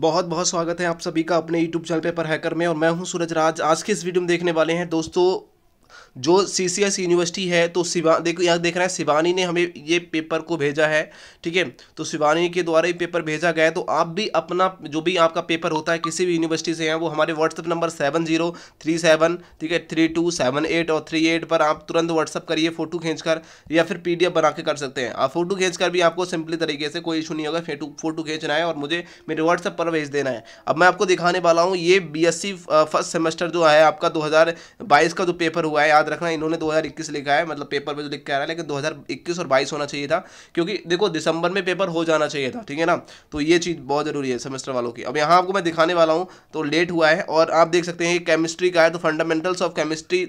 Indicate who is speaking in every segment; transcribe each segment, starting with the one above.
Speaker 1: बहुत बहुत स्वागत है आप सभी का अपने यूट्यूब चैनल पेपर हैकर में और मैं हूं सूरज राज आज के इस वीडियो में देखने वाले हैं दोस्तों जो सी यूनिवर्सिटी है तो शिवा देखो यहाँ देख रहे हैं शिवानी ने हमें ये पेपर को भेजा है ठीक है तो शिवानी के द्वारा ये पेपर भेजा गया है तो आप भी अपना जो भी आपका पेपर होता है किसी भी यूनिवर्सिटी से है वो हमारे WhatsApp number seven zero three seven ठीक है थ्री टू सेवन एट और थ्री एट पर आप तुरंत व्हाट्सअप करिए फोटो खींचकर या फिर पी बना के कर सकते हैं आप फोटो खींचकर भी आपको सिंपली तरीके से कोई इशू नहीं होगा फोटो फोटो खींचना है और मुझे मेरे व्हाट्सअप पर भेज देना है अब मैं आपको दिखाने वाला हूँ ये बी फर्स्ट सेमेस्टर जो है आपका दो का जो पेपर हुआ हुआ है याद रखना इन्होंने 2021 लिखा है मतलब पेपर में जो लिख के आ रहा है लेकिन 2021 और 22 होना चाहिए था क्योंकि देखो दिसंबर में पेपर हो जाना चाहिए था ठीक है ना तो ये चीज़ बहुत ज़रूरी है सेमेस्टर वालों की अब यहाँ आपको मैं दिखाने वाला हूँ तो लेट हुआ है और आप देख सकते हैं केमिस्ट्री का है तो फंडामेंटल्स ऑफ केमिस्ट्री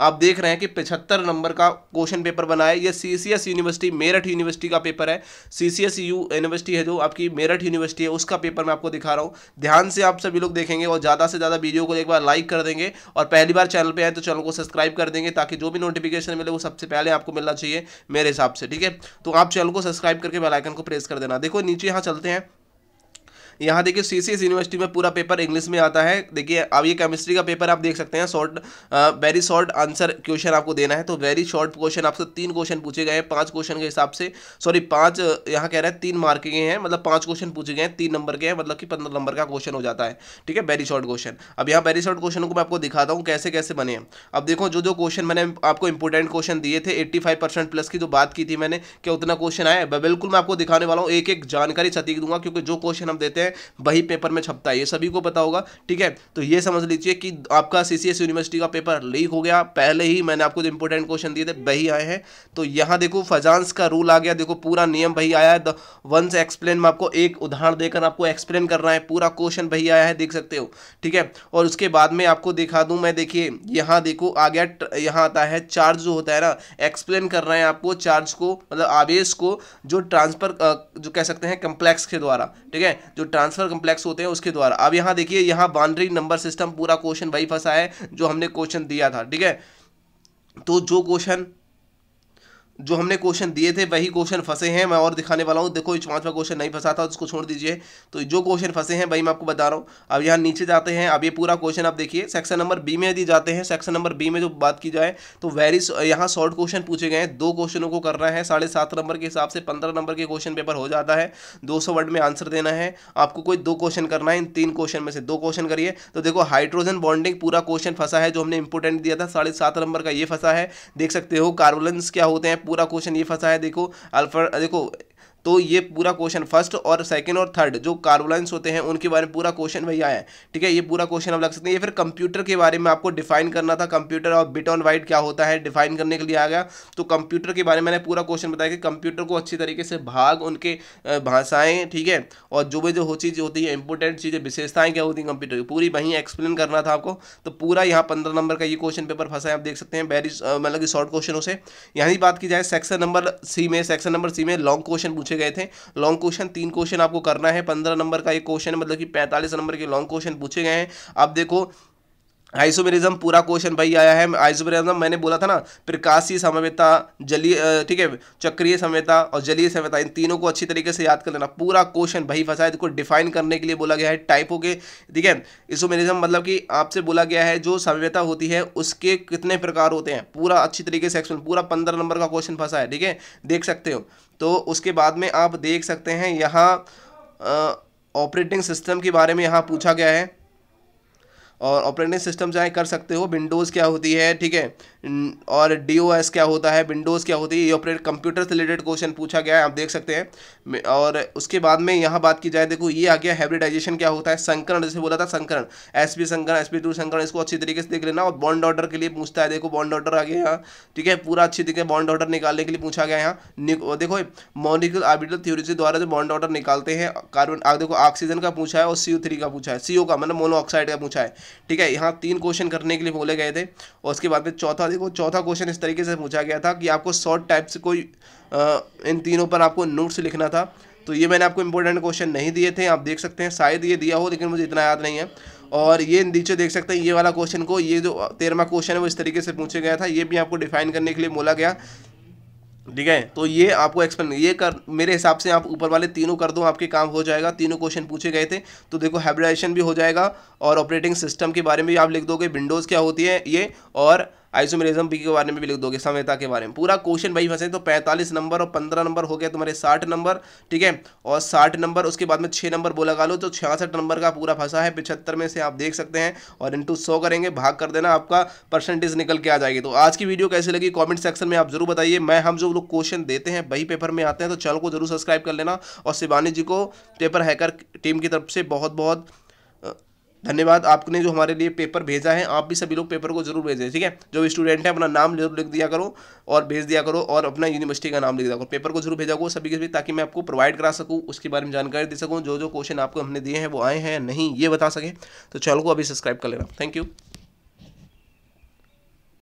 Speaker 1: आप देख रहे हैं कि पिछहत्तर नंबर का क्वेश्चन पेपर बना है ये C C S university Meerut university का पेपर है C C S U university है जो आपकी मेरठ यूनिवर्सिटी है उसका पेपर मैं आपको दिखा रहा हूँ ध्यान से आप सभी लोग देखेंगे और ज़्यादा से ज़्यादा वीडियो को एक बार लाइक कर देंगे और पहली बार चैनल पर आए तो चैनल को सब्सक्राइब कर देंगे ताकि जो भी नोटिफिकेशन मिले वो सबसे पहले आपको मिलना चाहिए मेरे हिसाब से ठीक है तो आप चैनल को सब्सक्राइब करके बेलाइकन को प्रेस कर देना देखो नीचे यहाँ चलते हैं यहाँ देखिए सी यूनिवर्सिटी में पूरा पेपर इंग्लिश में आता है देखिए अब ये केमिस्ट्री का पेपर आप देख सकते हैं short very short answer question आपको देना है तो वेरी शॉर्ट क्वेश्चन आपसे तीन क्वेश्चन पूछे गए हैं पाँच क्वेश्चन के हिसाब से सॉरी पाँच यहाँ कह रहे हैं तीन मार्क के हैं मतलब पाँच क्वेश्चन पूछे गए हैं तीन नंबर के हैं मतलब कि पंद्रह नंबर का क्वेश्चन हो जाता है ठीक है वेरी शॉर्ट क्वेश्चन अब यहाँ वेरी शॉर्ट क्वेश्चन को मैं आपको दिखाता हूँ कैसे कैसे बने हैं अब देखो जो जो क्वेश्चन मैंने आपको इंपॉर्टेंट क्वेश्चन दिए थे एट्टी प्लस की जो बात की थी मैंने क्या उतना क्वेश्चन आया बिल्कुल मैं आपको दिखाने वाला हूँ एक एक जानकारी सतीक दूंगा क्योंकि जो क्वेश्चन हम देते हैं है वही पेपर में छपता है ये सभी को पता होगा ठीक है तो ये समझ लीजिए कि आपका सी यूनिवर्सिटी का पेपर लीक हो गया पहले ही मैंने आपको जो इंपॉर्टेंट क्वेश्चन दिए थे वही आए हैं तो यहाँ देखो फजांस का रूल आ गया देखो पूरा नियम वही आया है वंस एक्सप्लेन में आपको एक उदाहरण देकर आपको एक्सप्लेन कर रहा है पूरा क्वेश्चन वही आया है देख सकते हो ठीक है और उसके बाद में आपको दिखा दूँ मैं देखिए यहाँ देखो आ गया यहाँ आता है चार्ज जो होता है ना एक्सप्लेन कर रहे हैं आपको चार्ज को मतलब आवेश को जो ट्रांसफर जो कह सकते हैं कम्प्लेक्स के द्वारा ठीक है जो ट्रांसफर कम्प्लेक्स होते हैं उसके द्वारा अब यहाँ देखिए यहाँ बाउंड्री नंबर सिस्टम पूरा क्वेश्चन वही फंसा है जो हमने क्वेश्चन दिया था ठीक है तो जो क्वेश्चन जो हमने क्वेश्चन दिए थे वही क्वेश्चन फंसे हैं मैं और दिखाने वाला हूँ देखो इस पाँचवा क्वेश्चन नहीं फंसा था उसको तो छोड़ दीजिए तो जो क्वेश्चन फंसे हैं वही मैं आपको बता रहा हूँ अब यहाँ नीचे जाते हैं अब ये पूरा क्वेश्चन आप देखिए सेक्शन नंबर बी में यदि जाते हैं सेक्शन नंबर बी में जो बात की जाए तो वेरी यहाँ शॉर्ट क्वेश्चन पूछे गए हैं दो क्वेश्चनों को करना है साढ़े सात नंबर के हिसाब से पंद्रह नंबर के क्वेश्चन पेपर हो जाता है दो सौ वर्ड में आंसर देना है आपको कोई दो क्वेश्चन करना है इन तीन क्वेश्चन में से दो क्वेश्चन करिए तो देखो हाइड्रोजन बॉन्डिंग पूरा क्वेश्चन फंसा है जो हमने इंपोर्टेंट दिया था साढ़े सात नंबर का ये फंसा है देख सकते हो कार्बोलेंस क्या होते हैं पूरा क्वेश्चन ये फंसा है देखो अल्फर देखो तो ये पूरा क्वेश्चन फर्स्ट और सेकंड और थर्ड जो कार्बोलाइंस होते हैं उनके बारे में पूरा क्वेश्चन वही आया है ठीक है ये पूरा क्वेश्चन आप लग सकते हैं ये फिर कंप्यूटर के बारे में आपको डिफाइन करना था कंप्यूटर और बिट ऑन वाइट क्या होता है डिफाइन करने के लिए आ गया तो कंप्यूटर के बारे में मैंने पूरा क्वेश्चन बताया कि कंप्यूटर को अच्छी तरीके से भाग उनके भाषाएँ ठीक है और जो भी जो चीज़ होती है इंपॉर्टेंट चीज़ें विशेषताएँ क्या होती हैं कंप्यूटर की पूरी वहीं एक्सप्लेन करना था आपको तो पूरा यहाँ पंद्रह नंबर का ये क्वेश्चन पेपर फंसा है आप देख सकते हैं वेरी मतलब कि शॉर्ट क्वेश्चनों से यहाँ बात की जाए सेक्शन नंबर सी में सेक्शन नंबर सी में लॉन्ग क्वेश्चन पूछे गए थे लॉन्ग क्वेश्चन तीन क्वेश्चन आपको करना है पंद्रह नंबर का एक क्वेश्चन मतलब कि पैंतालीस नंबर के लॉन्ग क्वेश्चन पूछे गए हैं अब देखो आइसोमेरिज्म पूरा क्वेश्चन भाई आया है आइसोमेरिज्म मैंने बोला था ना प्रकाशीय समवेता जलीय ठीक है चक्रीय समवेता और जलीय समवेता इन तीनों को अच्छी तरीके से याद कर लेना पूरा क्वेश्चन भाई फंसा है इसको डिफाइन करने के लिए बोला गया है टाइपों के ठीक है इसोमेरिज्म मतलब कि आपसे बोला गया है जो समवेता होती है उसके कितने प्रकार होते हैं पूरा अच्छी तरीके से एक्सप्लेन पूरा पंद्रह नंबर का क्वेश्चन फंसा है ठीक है देख सकते हो तो उसके बाद में आप देख सकते हैं यहाँ ऑपरेटिंग सिस्टम के बारे में यहाँ पूछा गया है और ऑपरेटिंग सिस्टम चाहे कर सकते हो विंडोज़ क्या होती है ठीक है और डी क्या होता है विंडोज़ क्या होती है ये ऑपरेट कंप्यूटर से रिलेटेड क्वेश्चन पूछा गया है आप देख सकते हैं और उसके बाद में यहाँ बात की जाए देखो ये आ गया हाइब्रिडाइजेशन क्या होता है संकरण जैसे बोला था संकरण एस पी संकरण एस पी टू संकरण इसको अच्छी तरीके से देख लेना और बॉन्ड ऑर्डर के लिए पूछता है देखो बॉन्ड ऑर्डर आ गया यहाँ ठीक है पूरा अच्छी तरीके बॉन्ड ऑर्डर निकालने के लिए पूछा गया यहाँ देखो मॉलिकल आर्बिटल थ्योरी द्वारा जो बॉन्ड ऑर्डर निकालते हैं कार्बन देखो ऑक्सीजन का पूछा है और सी का पूछा है सी का मतलब मोनो का पूछा है ठीक है यहाँ तीन क्वेश्चन करने के लिए बोले गए थे और उसके बाद में चौथा देखो चौथा क्वेश्चन इस तरीके से पूछा गया था कि आपको शॉर्ट टाइप से कोई आ, इन तीनों पर आपको नोट्स लिखना था तो ये मैंने आपको इंपॉर्टेंट क्वेश्चन नहीं दिए थे आप देख सकते हैं शायद ये दिया हो लेकिन मुझे इतना याद नहीं है और ये नीचे देख सकते हैं ये वाला क्वेश्चन को ये जो तेरहवा क्वेश्चन है वो इस तरीके से पूछा गया था ये भी आपको डिफाइन करने के लिए बोला गया ठीक है तो ये आपको एक्सप्लेन ये कर मेरे हिसाब से आप ऊपर वाले तीनों कर दो आपके काम हो जाएगा तीनों क्वेश्चन पूछे गए थे तो देखो हाइब्रिडाइजेशन भी हो जाएगा और ऑपरेटिंग सिस्टम के बारे में भी आप लिख दोगे विंडोज़ क्या होती है ये और आइसोमेरिज्म के बारे में भी लिख दोगे समयता के बारे में पूरा क्वेश्चन वही फंसे तो पैंतालीस नंबर और पंद्रह नंबर हो गया तुम्हारे साठ नंबर ठीक है और साठ नंबर उसके बाद में छः नंबर बोला गालो तो छियासठ नंबर का पूरा फंसा है पिछहत्तर में से आप देख सकते हैं और इंटू सौ करेंगे भाग कर देना आपका परसेंटेज निकल के आ जाएगी तो आज की वीडियो कैसी लगी कॉमेंट सेक्शन में आप जरूर बताइए मैं हम जो लोग क्वेश्चन देते हैं वही पेपर में आते हैं तो चैनल को जरूर सब्सक्राइब कर लेना और शिवानी जी को पेपर हैकर टीम की तरफ से बहुत बहुत धन्यवाद आपने जो हमारे लिए पेपर भेजा है आप भी सभी लोग पेपर को जरूर भेजें ठीक है जो स्टूडेंट है अपना नाम जरूर लिख दिया करो और भेज दिया करो और अपना यूनिवर्सिटी का नाम लिख दिया करो पेपर को जरूर भेजा करो सभी के सभी ताकि मैं आपको प्रोवाइड करा सकूँ उसके बारे में जानकारी दे सकूँ जो जो क्वेश्चन आपको हमने दिए हैं वो आए हैं नहीं ये बता सके तो चैनल को अभी सब्सक्राइब कर लेना थैंक यू